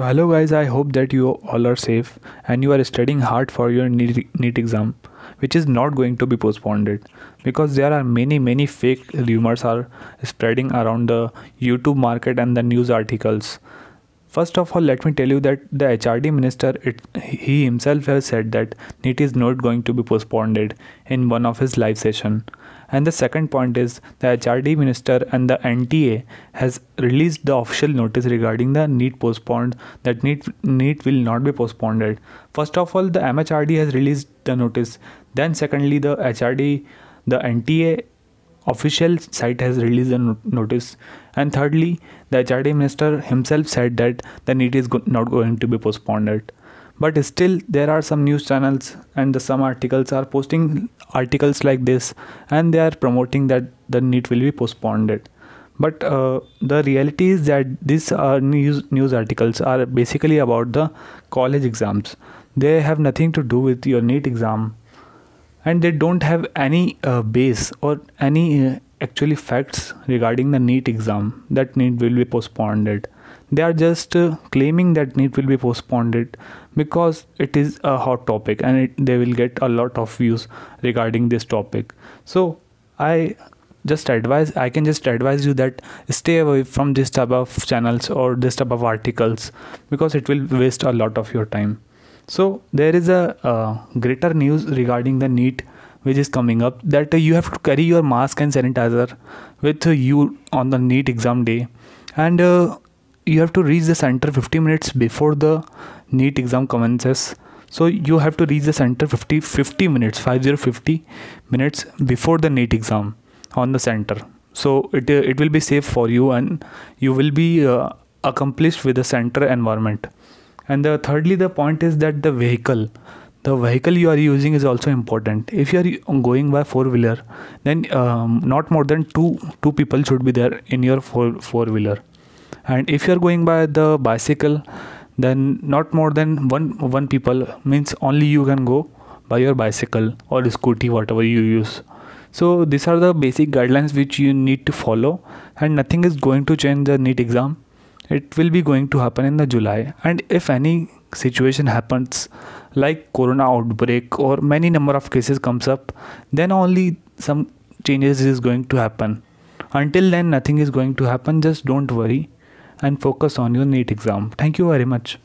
so hello guys i hope that you all are safe and you are studying hard for your NEET exam which is not going to be postponed because there are many many fake rumors are spreading around the youtube market and the news articles First of all, let me tell you that the HRD minister, it, he himself has said that NEET is not going to be postponed in one of his live session. And the second point is the HRD minister and the NTA has released the official notice regarding the NEET postponed that NEET, NEET will not be postponed. First of all, the MHRD has released the notice. Then secondly, the HRD, the NTA official site has released a notice. And thirdly, the HRD minister himself said that the NEET is go- not going to be postponed. But still, there are some news channels and the, some articles are posting articles like this, and they are promoting that the NEET will be postponed. But uh, the reality is that these uh, news news articles are basically about the college exams. They have nothing to do with your NEET exam and they don't have any uh, base or any uh, actually facts regarding the NEET exam that NEET will be postponed. They are just uh, claiming that NEET will be postponed because it is a hot topic and it, they will get a lot of views regarding this topic. So I just advise i can just advise you that stay away from this type of channels or this type of articles because it will waste a lot of your time so there is a uh, greater news regarding the NEET which is coming up that uh, you have to carry your mask and sanitizer with uh, you on the NEET exam day and uh, you have to reach the center 50 minutes before the NEET exam commences. So you have to reach the center 50 50 minutes 5050 minutes before the NEET exam on the center. So it uh, it will be safe for you and you will be uh, accomplished with the center environment and the thirdly the point is that the vehicle the vehicle you are using is also important if you are going by four wheeler then um, not more than two two people should be there in your four four wheeler and if you are going by the bicycle then not more than one one people means only you can go by your bicycle or scooty whatever you use so these are the basic guidelines which you need to follow and nothing is going to change the neat exam it will be going to happen in the july and if any situation happens like corona outbreak or many number of cases comes up then only some changes is going to happen until then nothing is going to happen just don't worry and focus on your neat exam thank you very much